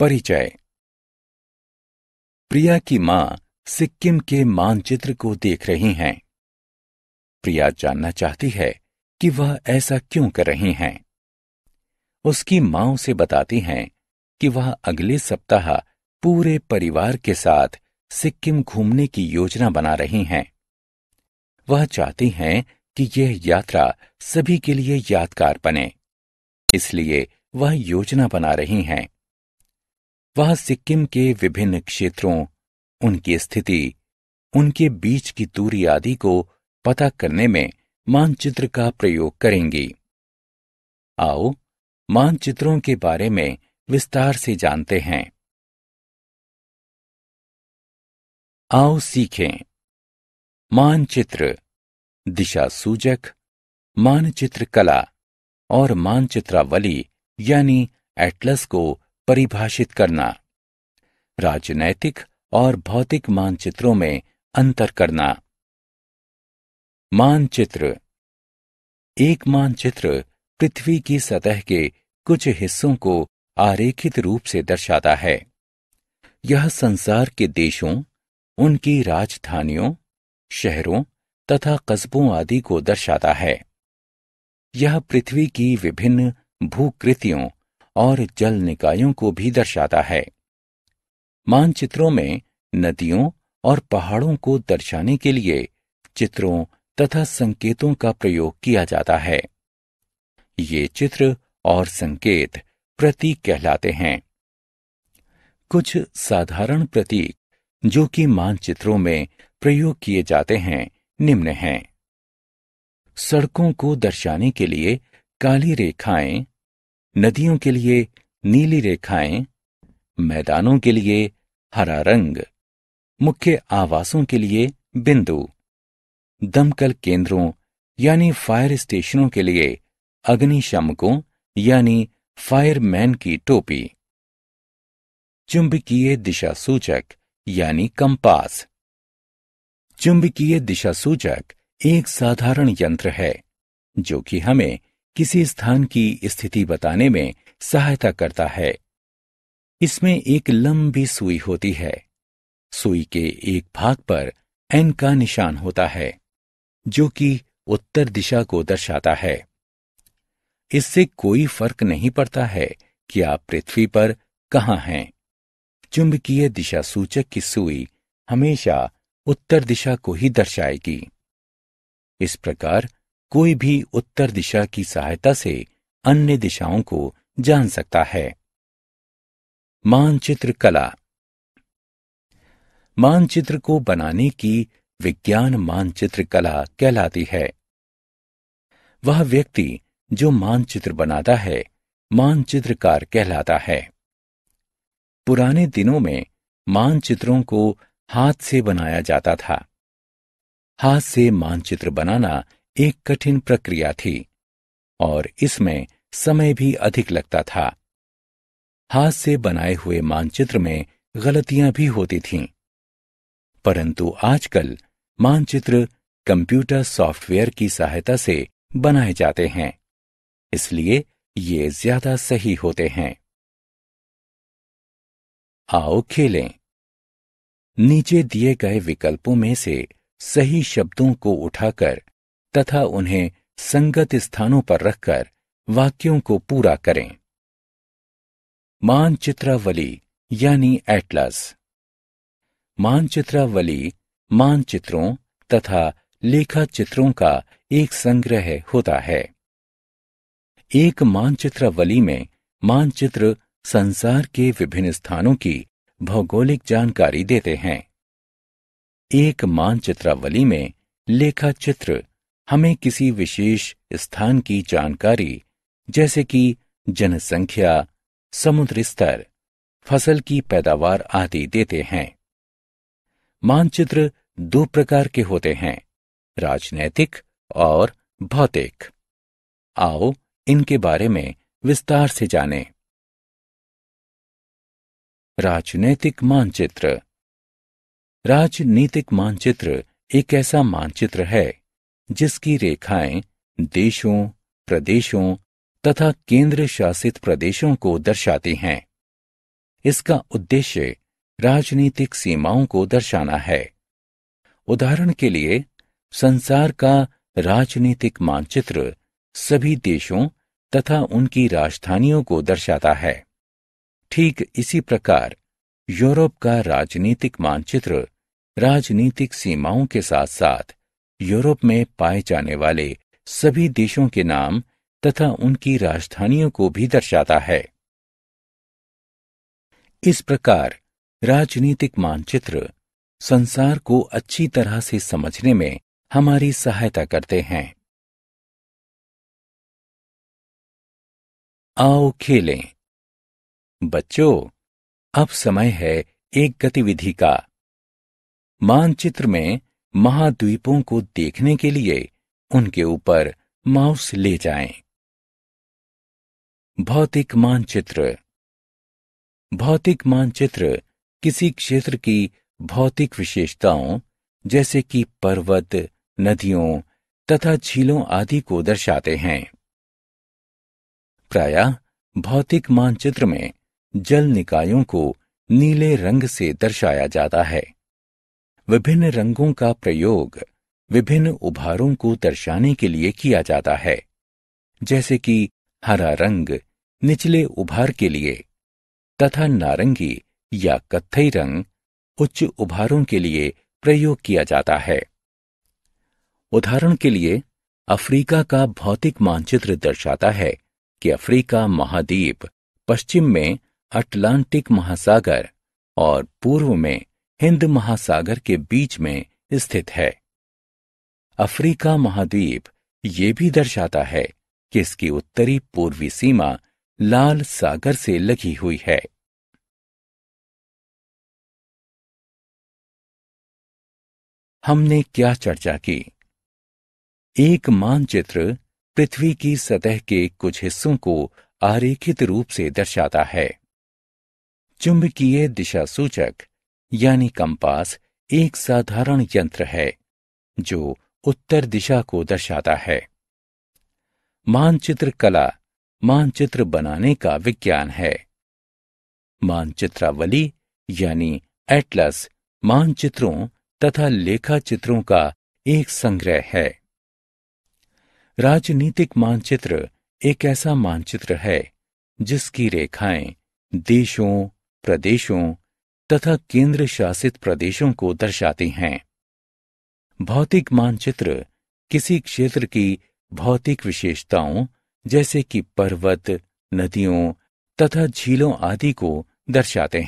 परिचय प्रिया की मां सिक्किम के मानचित्र को देख रही हैं प्रिया जानना चाहती है कि वह ऐसा क्यों कर रही हैं उसकी मां उसे बताती हैं कि वह अगले सप्ताह पूरे परिवार के साथ सिक्किम घूमने की योजना बना रही हैं वह चाहती हैं कि यह यात्रा सभी के लिए यादगार बने इसलिए वह योजना बना रही हैं वह सिक्किम के विभिन्न क्षेत्रों उनकी स्थिति उनके बीच की दूरी आदि को पता करने में मानचित्र का प्रयोग करेंगी आओ मानचित्रों के बारे में विस्तार से जानते हैं आओ सीखें मानचित्र दिशा सूचक मानचित्र कला और मानचित्रावली यानी एटलस को परिभाषित करना राजनैतिक और भौतिक मानचित्रों में अंतर करना मानचित्र एक मानचित्र पृथ्वी की सतह के कुछ हिस्सों को आरेखित रूप से दर्शाता है यह संसार के देशों उनकी राजधानियों शहरों तथा कस्बों आदि को दर्शाता है यह पृथ्वी की विभिन्न भूकृतियों और जल निकायों को भी दर्शाता है मानचित्रों में नदियों और पहाड़ों को दर्शाने के लिए चित्रों तथा संकेतों का प्रयोग किया जाता है ये चित्र और संकेत प्रतीक कहलाते हैं कुछ साधारण प्रतीक जो कि मानचित्रों में प्रयोग किए जाते हैं निम्न हैं सड़कों को दर्शाने के लिए काली रेखाएं नदियों के लिए नीली रेखाएं मैदानों के लिए हरा रंग मुख्य आवासों के लिए बिंदु दमकल केंद्रों यानी फायर स्टेशनों के लिए अग्निशमकों यानी फायरमैन की टोपी चुंबकीय दिशा सूचक यानी कंपास चुंबकीय दिशा सूचक एक साधारण यंत्र है जो कि हमें किसी स्थान की स्थिति बताने में सहायता करता है इसमें एक लंबी सुई होती है सुई के एक भाग पर एन का निशान होता है जो कि उत्तर दिशा को दर्शाता है इससे कोई फर्क नहीं पड़ता है कि आप पृथ्वी पर कहां हैं चुंबकीय दिशा सूचक की सुई हमेशा उत्तर दिशा को ही दर्शाएगी इस प्रकार कोई भी उत्तर दिशा की सहायता से अन्य दिशाओं को जान सकता है मानचित्र कला मानचित्र को बनाने की विज्ञान मानचित्र कला कहलाती है वह व्यक्ति जो मानचित्र बनाता है मानचित्रकार कहलाता है पुराने दिनों में मानचित्रों को हाथ से बनाया जाता था हाथ से मानचित्र बनाना एक कठिन प्रक्रिया थी और इसमें समय भी अधिक लगता था हाथ से बनाए हुए मानचित्र में गलतियां भी होती थीं परंतु आजकल मानचित्र कंप्यूटर सॉफ्टवेयर की सहायता से बनाए जाते हैं इसलिए ये ज्यादा सही होते हैं आओ खेलें नीचे दिए गए विकल्पों में से सही शब्दों को उठाकर तथा उन्हें संगत स्थानों पर रखकर वाक्यों को पूरा करें मानचित्रावली यानी एटलस मानचित्रावली मानचित्रों तथा लेखा चित्रों का एक संग्रह होता है एक मानचित्रावली में मानचित्र संसार के विभिन्न स्थानों की भौगोलिक जानकारी देते हैं एक मानचित्रावली में लेखा चित्र हमें किसी विशेष स्थान की जानकारी जैसे कि जनसंख्या समुद्र स्तर फसल की पैदावार आदि देते हैं मानचित्र दो प्रकार के होते हैं राजनैतिक और भौतिक आओ इनके बारे में विस्तार से जानें। राजनैतिक मानचित्र राजनीतिक मानचित्र एक ऐसा मानचित्र है जिसकी रेखाएं देशों प्रदेशों तथा केंद्र शासित प्रदेशों को दर्शाती हैं इसका उद्देश्य राजनीतिक सीमाओं को दर्शाना है उदाहरण के लिए संसार का राजनीतिक मानचित्र सभी देशों तथा उनकी राजधानियों को दर्शाता है ठीक इसी प्रकार यूरोप का राजनीतिक मानचित्र राजनीतिक सीमाओं के साथ साथ यूरोप में पाए जाने वाले सभी देशों के नाम तथा उनकी राजधानियों को भी दर्शाता है इस प्रकार राजनीतिक मानचित्र संसार को अच्छी तरह से समझने में हमारी सहायता करते हैं आओ खेलें बच्चों अब समय है एक गतिविधि का मानचित्र में महाद्वीपों को देखने के लिए उनके ऊपर माउस ले जाएं। भौतिक मानचित्र भौतिक मानचित्र किसी क्षेत्र की भौतिक विशेषताओं जैसे कि पर्वत नदियों तथा झीलों आदि को दर्शाते हैं प्रायः भौतिक मानचित्र में जल निकायों को नीले रंग से दर्शाया जाता है विभिन्न रंगों का प्रयोग विभिन्न उभारों को दर्शाने के लिए किया जाता है जैसे कि हरा रंग निचले उभार के लिए तथा नारंगी या कत्थई रंग उच्च उभारों के लिए प्रयोग किया जाता है उदाहरण के लिए अफ्रीका का भौतिक मानचित्र दर्शाता है कि अफ्रीका महाद्वीप पश्चिम में अटलांटिक महासागर और पूर्व में हिंद महासागर के बीच में स्थित है अफ्रीका महाद्वीप ये भी दर्शाता है कि इसकी उत्तरी पूर्वी सीमा लाल सागर से लगी हुई है हमने क्या चर्चा की एक मानचित्र पृथ्वी की सतह के कुछ हिस्सों को आरेखित रूप से दर्शाता है चुंबकीय दिशा सूचक यानी कंपास एक साधारण यंत्र है जो उत्तर दिशा को दर्शाता है मानचित्र कला मानचित्र बनाने का विज्ञान है मानचित्रावली यानी एटलस मानचित्रों तथा लेखा चित्रों का एक संग्रह है राजनीतिक मानचित्र एक ऐसा मानचित्र है जिसकी रेखाएं देशों प्रदेशों तथा केंद्र शासित प्रदेशों को दर्शाते हैं भौतिक मानचित्र किसी क्षेत्र की भौतिक विशेषताओं जैसे कि पर्वत नदियों तथा झीलों आदि को दर्शाते हैं